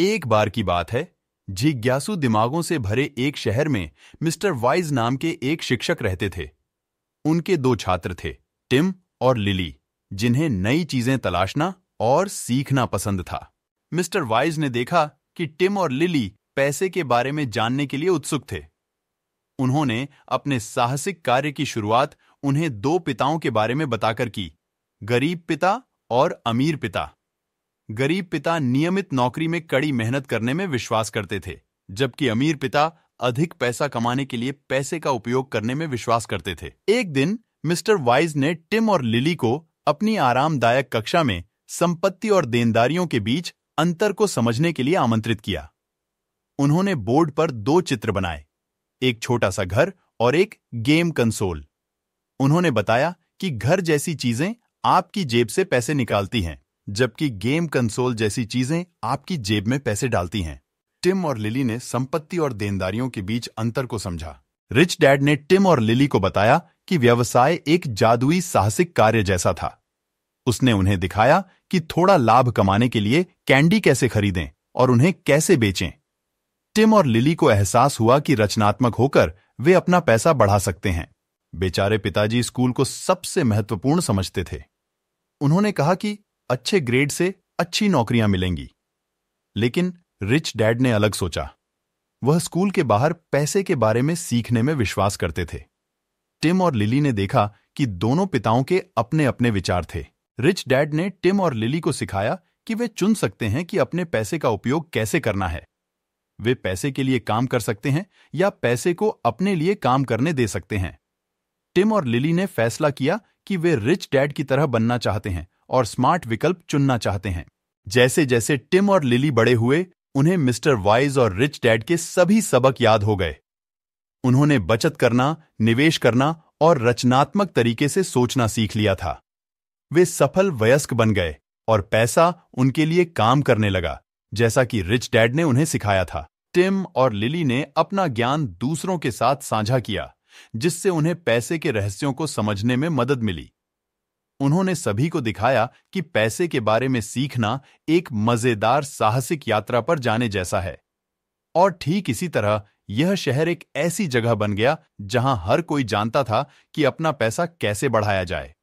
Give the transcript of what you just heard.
एक बार की बात है जिज्ञासु दिमागों से भरे एक शहर में मिस्टर वाइज नाम के एक शिक्षक रहते थे उनके दो छात्र थे टिम और लिली जिन्हें नई चीजें तलाशना और सीखना पसंद था मिस्टर वाइज ने देखा कि टिम और लिली पैसे के बारे में जानने के लिए उत्सुक थे उन्होंने अपने साहसिक कार्य की शुरुआत उन्हें दो पिताओं के बारे में बताकर की गरीब पिता और अमीर पिता गरीब पिता नियमित नौकरी में कड़ी मेहनत करने में विश्वास करते थे जबकि अमीर पिता अधिक पैसा कमाने के लिए पैसे का उपयोग करने में विश्वास करते थे एक दिन मिस्टर वाइज ने टिम और लिली को अपनी आरामदायक कक्षा में संपत्ति और देनदारियों के बीच अंतर को समझने के लिए आमंत्रित किया उन्होंने बोर्ड पर दो चित्र बनाए एक छोटा सा घर और एक गेम कंसोल उन्होंने बताया कि घर जैसी चीजें आपकी जेब से पैसे निकालती हैं जबकि गेम कंसोल जैसी चीजें आपकी जेब में पैसे डालती हैं टिम और लिली ने संपत्ति और देनदारियों के बीच अंतर को समझा रिच डैड ने टिम और लिली को बताया कि व्यवसाय एक जादुई साहसिक कार्य जैसा था उसने उन्हें दिखाया कि थोड़ा लाभ कमाने के लिए कैंडी कैसे खरीदें और उन्हें कैसे बेचें टिम और लिली को एहसास हुआ कि रचनात्मक होकर वे अपना पैसा बढ़ा सकते हैं बेचारे पिताजी स्कूल को सबसे महत्वपूर्ण समझते थे उन्होंने कहा कि अच्छे ग्रेड से अच्छी नौकरियां मिलेंगी लेकिन रिच डैड ने अलग सोचा वह स्कूल के बाहर पैसे के बारे में सीखने में विश्वास करते थे टिम और लिली ने देखा कि दोनों पिताओं के अपने अपने विचार थे रिच डैड ने टिम और लिली को सिखाया कि वे चुन सकते हैं कि अपने पैसे का उपयोग कैसे करना है वे पैसे के लिए काम कर सकते हैं या पैसे को अपने लिए काम करने दे सकते हैं टिम और लिली ने फैसला किया कि वे रिच डैड की तरह बनना चाहते हैं और स्मार्ट विकल्प चुनना चाहते हैं जैसे जैसे टिम और लिली बड़े हुए उन्हें मिस्टर वाइज और रिच डैड के सभी सबक याद हो गए उन्होंने बचत करना निवेश करना और रचनात्मक तरीके से सोचना सीख लिया था वे सफल वयस्क बन गए और पैसा उनके लिए काम करने लगा जैसा कि रिच डैड ने उन्हें सिखाया था टिम और लिली ने अपना ज्ञान दूसरों के साथ साझा किया जिससे उन्हें पैसे के रहस्यों को समझने में मदद मिली उन्होंने सभी को दिखाया कि पैसे के बारे में सीखना एक मजेदार साहसिक यात्रा पर जाने जैसा है और ठीक इसी तरह यह शहर एक ऐसी जगह बन गया जहां हर कोई जानता था कि अपना पैसा कैसे बढ़ाया जाए